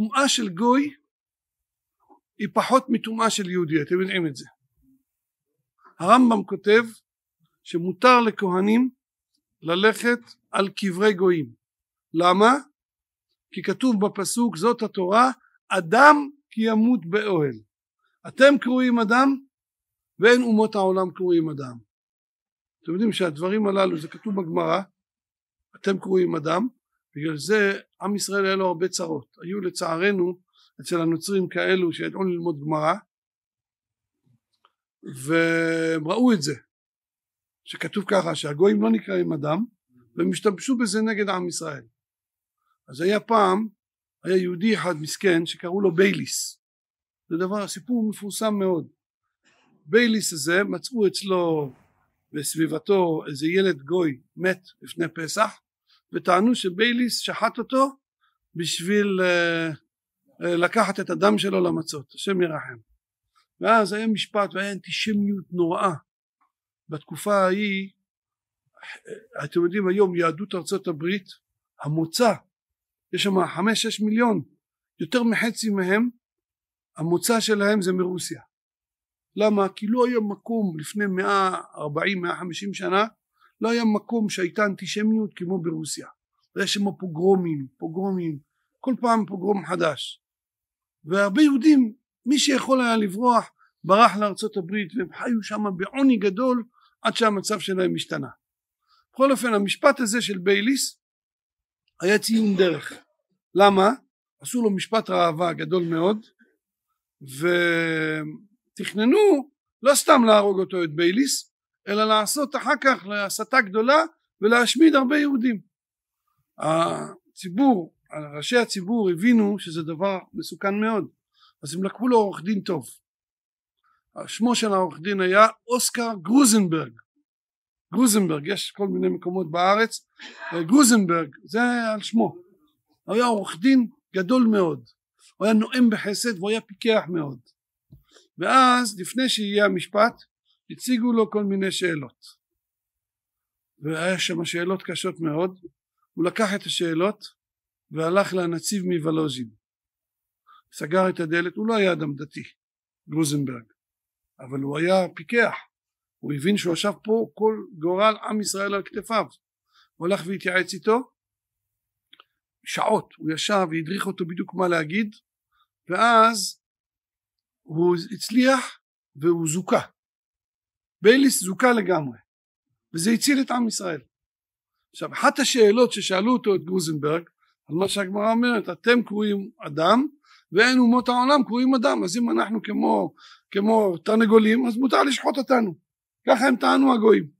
טומאה של גוי היא פחות מטומאה של יהודי אתם יודעים את זה הרמב"ם כותב שמותר לכהנים ללכת על קברי גויים למה? כי כתוב בפסוק זאת התורה אדם כי ימות באוהל אתם קרואים אדם ואין אומות העולם קרואים אדם אתם יודעים שהדברים הללו זה כתוב בגמרא אתם קרואים אדם בגלל זה עם ישראל היה לו הרבה צרות היו לצערנו אצל הנוצרים כאלו שידעו ללמוד גמרא והם ראו את זה שכתוב ככה שהגויים לא נקראים אדם והם השתמשו בזה נגד עם ישראל אז היה פעם היה יהודי אחד מסכן שקראו לו בייליס זה דבר סיפור מפורסם מאוד בייליס הזה מצאו אצלו בסביבתו איזה ילד גוי מת לפני פסח וטענו שבייליס שחט אותו בשביל אה, אה, לקחת את הדם שלו למצות השם ירחם ואז היה משפט והיה אנטישמיות נוראה בתקופה ההיא אה, אתם יודעים היום יהדות ארצות הברית המוצא יש שם חמש שש מיליון יותר מחצי מהם המוצא שלהם זה מרוסיה למה? כי לא היה מקום לפני מאה ארבעים מאה חמישים שנה לא היה מקום שהייתה אנטישמיות כמו ברוסיה לא היה שם פוגרומים פוגרומים כל פעם פוגרום חדש והרבה יהודים מי שיכול היה לברוח ברח לארצות הברית והם חיו שם בעוני גדול עד שהמצב שלהם השתנה בכל אופן המשפט הזה של בייליס היה ציון דרך למה? עשו לו משפט ראווה גדול מאוד ותכננו לא סתם להרוג אותו את בייליס אלא לעשות אחר כך להסתה גדולה ולהשמיד הרבה יהודים. הציבור, ראשי הציבור הבינו שזה דבר מסוכן מאוד אז הם לקחו לו עורך דין טוב שמו של העורך דין היה אוסקר גרוזנברג גרוזנברג יש כל מיני מקומות בארץ גרוזנברג זה על שמו הוא היה עורך דין גדול מאוד הוא היה נואם בחסד והוא היה פיקח מאוד ואז לפני שיהיה המשפט הציגו לו כל מיני שאלות והיה שם שאלות קשות מאוד הוא לקח את השאלות והלך לנציב מוולוז'ין סגר את הדלת הוא לא היה אדם דתי גרוזנברג אבל הוא היה פיקח הוא הבין שהוא ישב פה כל גורל עם ישראל על כתפיו הוא הלך והתייעץ איתו שעות הוא ישב והדריך אותו בדיוק מה להגיד ואז הוא הצליח והוא זוכה בייליס זוכה לגמרי וזה הציל את עם ישראל. עכשיו אחת השאלות ששאלו אותו את גוזנברג על מה שהגמרא אומרת אתם קרואים אדם ואין אומות העולם קרואים אדם אז אם אנחנו כמו, כמו תרנגולים אז מותר לשחוט אותנו ככה הם טענו הגויים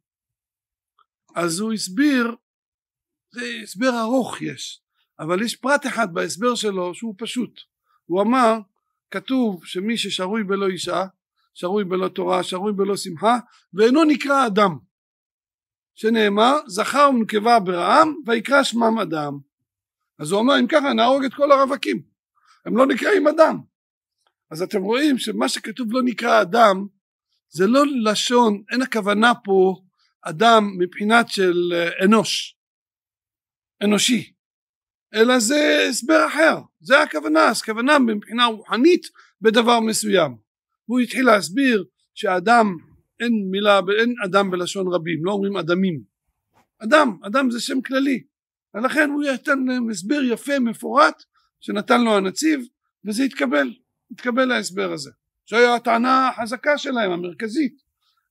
אז הוא הסביר זה הסבר ארוך יש אבל יש פרט אחד בהסבר שלו שהוא פשוט הוא אמר כתוב שמי ששרוי בלא אישה שרוי בלא תורה, שרוי בלא שמחה, ואינו נקרא אדם. שנאמר, זכר ונקבה ברעם, ויקרא שמם אדם. אז הוא אומר, אם ככה נהרוג את כל הרווקים. הם לא נקראים אדם. אז אתם רואים שמה שכתוב לא נקרא אדם, זה לא לשון, אין הכוונה פה אדם מבחינת של אה, אנוש, אנושי, אלא זה הסבר אחר, זה הכוונה, אז כוונה מבחינה רוחנית בדבר מסוים. והוא התחיל להסביר שאדם אין מילה אין אדם בלשון רבים לא אומרים אדמים אדם אדם זה שם כללי ולכן הוא נתן להם הסבר יפה מפורט שנתן לו הנציב וזה התקבל התקבל ההסבר הזה זוהי הטענה החזקה שלהם המרכזית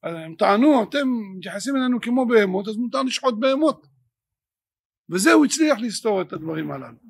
הם טענו אתם מתייחסים אלינו כמו בהמות אז מותר לשחוט בהמות וזהו הצליח לסתור את הדברים הללו